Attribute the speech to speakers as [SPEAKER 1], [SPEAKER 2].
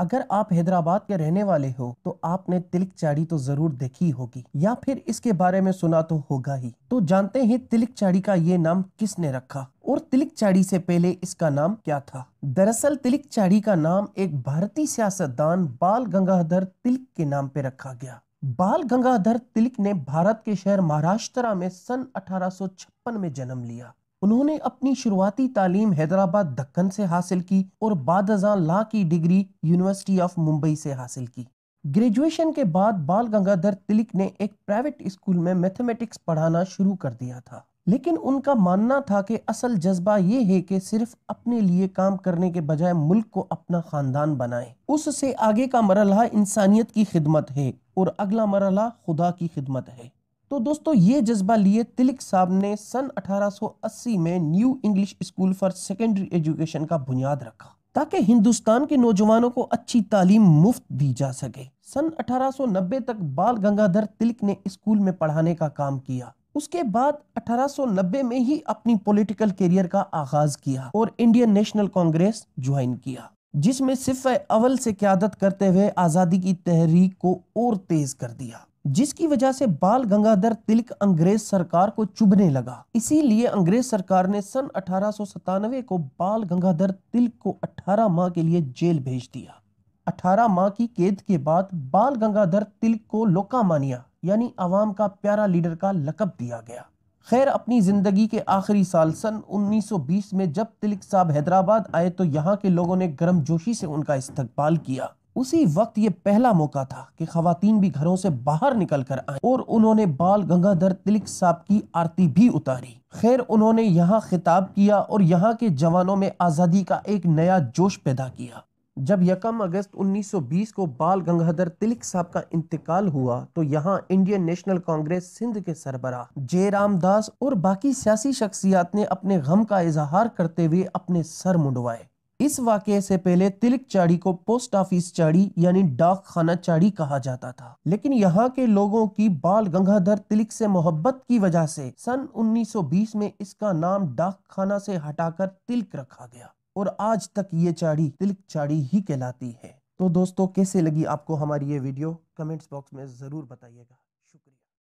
[SPEAKER 1] अगर आप हैदराबाद के रहने वाले हो तो आपने तिलक चाड़ी तो जरूर देखी होगी या फिर इसके बारे में सुना तो होगा ही तो जानते हैं तिलक चाड़ी का ये नाम किसने रखा और तिलक चाड़ी से पहले इसका नाम क्या था दरअसल तिलक चाड़ी का नाम एक भारतीय सियासतदान बाल गंगाधर तिलक के नाम पे रखा गया बाल गंगाधर तिलक ने भारत के शहर महाराष्ट्र में सन अठारह में जन्म लिया उन्होंने अपनी शुरुआती तालीम हैदराबाद दक्कन से हासिल की और बाद ला की डिग्री यूनिवर्सिटी ऑफ मुंबई से हासिल की ग्रेजुएशन के बाद बाल गंगाधर तिलक ने एक प्राइवेट स्कूल में मैथमेटिक्स पढ़ाना शुरू कर दिया था लेकिन उनका मानना था कि असल जज्बा ये है कि सिर्फ अपने लिए काम करने के बजाय मुल्क को अपना खानदान बनाए उससे आगे का मरला इंसानियत की खिदमत है और अगला मरला खुदा की खिदमत है तो दोस्तों ये जज्बा लिए तिलक साहब ने सन 1880 में new English school for secondary education का बुनियाद रखा ताकि हिंदुस्तान के नौजवानों को अच्छी तालीम मुफ्त दी जा सके सन 1890 तक बाल गंगाधर तिलक ने स्कूल में पढ़ाने का काम किया उसके बाद 1890 में ही अपनी पॉलिटिकल करियर का आगाज किया और इंडियन नेशनल कांग्रेस ज्वाइन किया जिसमें सिर्फ अवल से क्यादत करते हुए आज़ादी की तहरीक को और तेज कर दिया जिसकी वजह से बाल गंगाधर तिलक अंग्रेज सरकार को चुभने लगा इसीलिए अंग्रेज सरकार ने सन अठारह को बाल गंगाधर तिलक को 18 माह के लिए जेल भेज दिया 18 माह की कैद के बाद बाल गंगाधर तिलक को लोकामानिया यानी आवाम का प्यारा लीडर का लकब दिया गया खैर अपनी ज़िंदगी के आखिरी साल सन 1920 में जब तिलक साहब हैदराबाद आए तो यहाँ के लोगों ने गर्मजोशी से उनका इस्तकबाल किया उसी वक्त ये पहला मौका था कि खातन भी घरों से बाहर निकल कर आए और उन्होंने बाल गंगाधर तिलक साहब की आरती भी उतारी खैर उन्होंने यहाँ खिताब किया और यहाँ के जवानों में आज़ादी का एक नया जोश पैदा किया जब यकम अगस्त 1920 को बाल गंगाधर तिलक साहब का इंतकाल हुआ तो यहाँ इंडियन नेशनल कांग्रेस सिंध के सरबरा जय रामदास और बाकी सियासी शख्सियात ने अपने गम का इजहार करते हुए अपने सर मुंडवाए इस वाक्य से पहले तिलक चाड़ी को पोस्ट ऑफिस चाड़ी यानी डाक खाना चाड़ी कहा जाता था लेकिन यहाँ के लोगों की बाल गंगाधर तिलक से मोहब्बत की वजह से सन 1920 में इसका नाम डाक खाना से हटाकर तिलक रखा गया और आज तक ये चाड़ी तिलक चाड़ी ही कहलाती है तो दोस्तों कैसे लगी आपको हमारी ये वीडियो कमेंट्स बॉक्स में ज़रूर बताइएगा